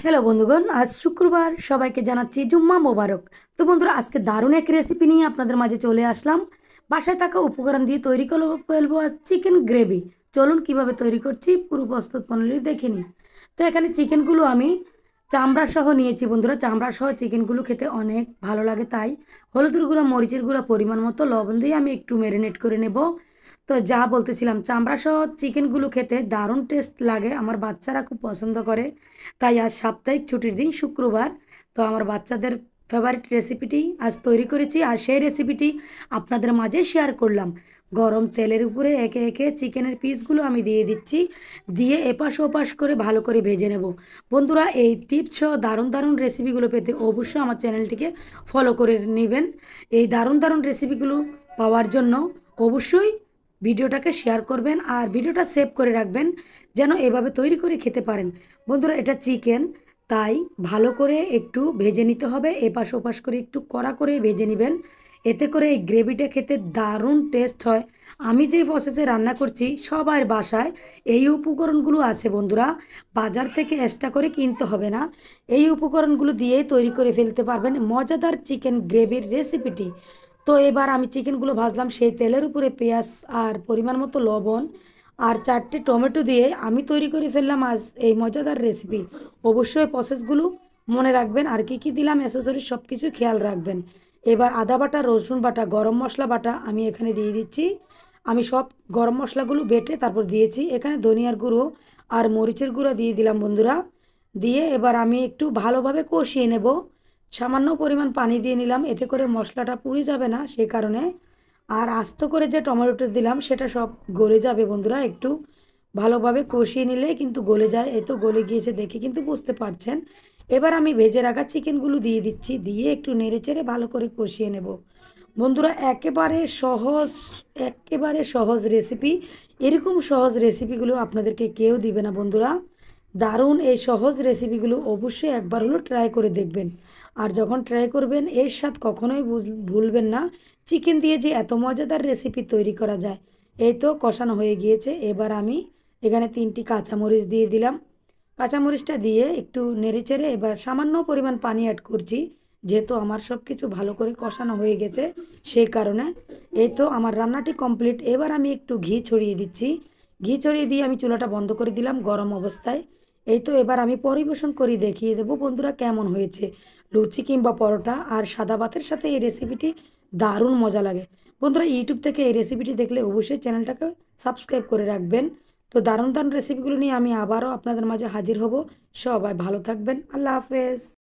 hello বন্ধুগণ আজ শুক্রবার সবাইকে জানাচ্ছি জুম্মা মোবারক তো বন্ধুরা আজকে দারুণ এক রেসিপি নিয়ে আপনাদের মাঝে চলে আসলাম বাসায় থাকা উপকরণ দিয়ে তৈরি করে ফেলবো আজ চিকেন গ্রেভি চলুন কিভাবে তৈরি করছি পুরো প্রস্তুত পণ্যটি দেখে নিই তো এখানে চিকেনগুলো আমি চামড়া সহ নিয়েছি বন্ধুরা চামড়া সহ চিকেনগুলো খেতে অনেক ভালো লাগে তাই হলুদের গুঁড়া মরিচের গুঁড়া পরিমাণ মতো লবণ দিয়ে আমি একটু ম্যারিনেট করে নেব তো যা বলতেছিলাম চামড়া সহ চিকেনগুলো খেতে দারুণ টেস্ট লাগে আমার বাচ্চারা খুব পছন্দ করে তাই আজ সাপ্তাহিক ছুটির দিন শুক্রবার তো আমার বাচ্চাদের ফেভারিট রেসিপিটি আজ তৈরি করেছি আর সেই রেসিপিটি আপনাদের মাঝে শেয়ার করলাম গরম তেলের উপরে একে একে চিকেনের পিসগুলো আমি দিয়ে দিচ্ছি দিয়ে এপাশ ওপাশ করে ভালো করে ভেজে নেব বন্ধুরা এই টিপস দারুণ দারুণ রেসিপিগুলো পেতে অবশ্যই আমার চ্যানেলটিকে ফলো করে নেবেন এই দারুণ দারুণ রেসিপিগুলো পাওয়ার জন্য অবশ্যই ভিডিওটাকে শেয়ার করবেন আর ভিডিওটা সেভ করে রাখবেন যেন এভাবে তৈরি করে খেতে পারেন বন্ধুরা এটা চিকেন তাই ভালো করে একটু ভেজে নিতে হবে এপাশ ওপাশ করে একটু কড়া করে ভেজে নেবেন এতে করে এই গ্রেভিটা খেতে দারুণ টেস্ট হয় আমি যে প্রসেসে রান্না করছি সবার বাসায় এই উপকরণগুলো আছে বন্ধুরা বাজার থেকে এক্সট্রা করে কিনতে হবে না এই উপকরণগুলো দিয়েই তৈরি করে ফেলতে পারবেন মজাদার চিকেন গ্রেভির রেসিপিটি তো এবার আমি চিকেনগুলো ভাজলাম সেই তেলের উপরে পেঁয়াজ আর পরিমাণ মতো লবণ আর চারটে টমেটো দিয়ে আমি তৈরি করে ফেললাম আজ এই মজাদার রেসিপি অবশ্যই প্রসেসগুলো মনে রাখবেন আর কি কি দিলাম অ্যাসেসরি সব কিছু খেয়াল রাখবেন এবার আদা বাটা রসুন বাটা গরম মশলা বাটা আমি এখানে দিয়ে দিচ্ছি আমি সব গরম মশলাগুলো বেটে তারপর দিয়েছি এখানে ধনিয়ার গুঁড়ো আর মরিচের গুঁড়ো দিয়ে দিলাম বন্ধুরা দিয়ে এবার আমি একটু ভালোভাবে কষিয়ে নেব সামান্য পরিমাণ পানি দিয়ে নিলাম এতে করে মশলাটা পুড়ে যাবে না সেই কারণে আর আস্ত করে যে টমেটোটা দিলাম সেটা সব গলে যাবে বন্ধুরা একটু ভালোভাবে কষিয়ে নিলে কিন্তু গলে যায় এ তো গলে গিয়েছে দেখে কিন্তু বুঝতে পারছেন এবার আমি ভেজে রাখা চিকেনগুলো দিয়ে দিচ্ছি দিয়ে একটু নেড়ে চেড়ে ভালো করে কষিয়ে নেব বন্ধুরা একেবারে সহজ একেবারে সহজ রেসিপি এরকম সহজ রেসিপিগুলো আপনাদেরকে কেউ দিবে না বন্ধুরা দারুণ এই সহজ রেসিপিগুলো অবশ্যই একবার হলো ট্রাই করে দেখবেন আর যখন ট্রাই করবেন এর স্বাদ কখনোই ভুলবেন না চিকেন দিয়ে যে এত মজাদার রেসিপি তৈরি করা যায় এই তো কষানো হয়ে গিয়েছে এবার আমি এখানে তিনটি কাঁচামরিচ দিয়ে দিলাম কাঁচামরিচটা দিয়ে একটু নেড়েচেড়ে এবার সামান্য পরিমাণ পানি অ্যাড করছি যেহেতু আমার সব কিছু ভালো করে কষানো হয়ে গেছে সেই কারণে এই তো আমার রান্নাটি কমপ্লিট এবার আমি একটু ঘি ছড়িয়ে দিচ্ছি ঘি ছড়িয়ে দিয়ে আমি চুলাটা বন্ধ করে দিলাম গরম অবস্থায় এই তো এবার আমি পরিবেশন করি দেখিয়ে দেবো বন্ধুরা কেমন হয়েছে লুচি কিংবা পরোটা আর সাদা ভাতের সাথে এই রেসিপিটি দারুণ মজা লাগে বন্ধুরা ইউটিউব থেকে এই রেসিপিটি দেখলে অবশ্যই চ্যানেলটাকে সাবস্ক্রাইব করে রাখবেন তো দারুণ দারুণ রেসিপিগুলো নিয়ে আমি আবারও আপনাদের মাঝে হাজির হব সবাই ভালো থাকবেন আল্লাহ হাফেজ